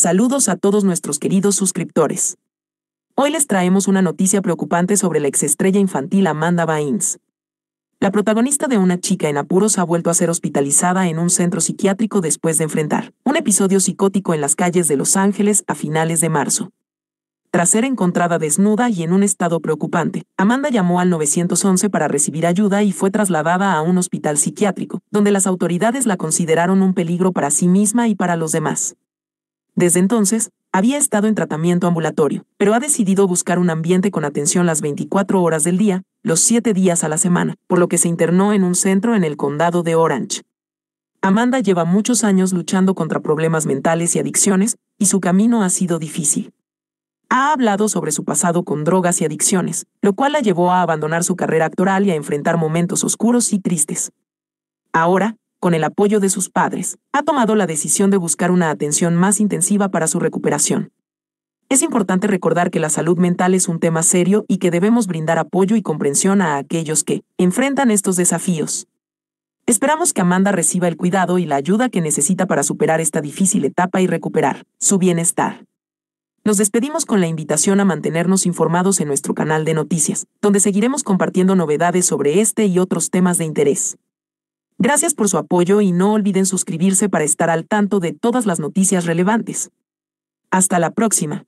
Saludos a todos nuestros queridos suscriptores. Hoy les traemos una noticia preocupante sobre la exestrella infantil Amanda Bynes. La protagonista de Una chica en apuros ha vuelto a ser hospitalizada en un centro psiquiátrico después de enfrentar un episodio psicótico en las calles de Los Ángeles a finales de marzo. Tras ser encontrada desnuda y en un estado preocupante, Amanda llamó al 911 para recibir ayuda y fue trasladada a un hospital psiquiátrico, donde las autoridades la consideraron un peligro para sí misma y para los demás. Desde entonces, había estado en tratamiento ambulatorio, pero ha decidido buscar un ambiente con atención las 24 horas del día, los 7 días a la semana, por lo que se internó en un centro en el condado de Orange. Amanda lleva muchos años luchando contra problemas mentales y adicciones, y su camino ha sido difícil. Ha hablado sobre su pasado con drogas y adicciones, lo cual la llevó a abandonar su carrera actoral y a enfrentar momentos oscuros y tristes. Ahora, con el apoyo de sus padres, ha tomado la decisión de buscar una atención más intensiva para su recuperación. Es importante recordar que la salud mental es un tema serio y que debemos brindar apoyo y comprensión a aquellos que enfrentan estos desafíos. Esperamos que Amanda reciba el cuidado y la ayuda que necesita para superar esta difícil etapa y recuperar su bienestar. Nos despedimos con la invitación a mantenernos informados en nuestro canal de noticias, donde seguiremos compartiendo novedades sobre este y otros temas de interés. Gracias por su apoyo y no olviden suscribirse para estar al tanto de todas las noticias relevantes. Hasta la próxima.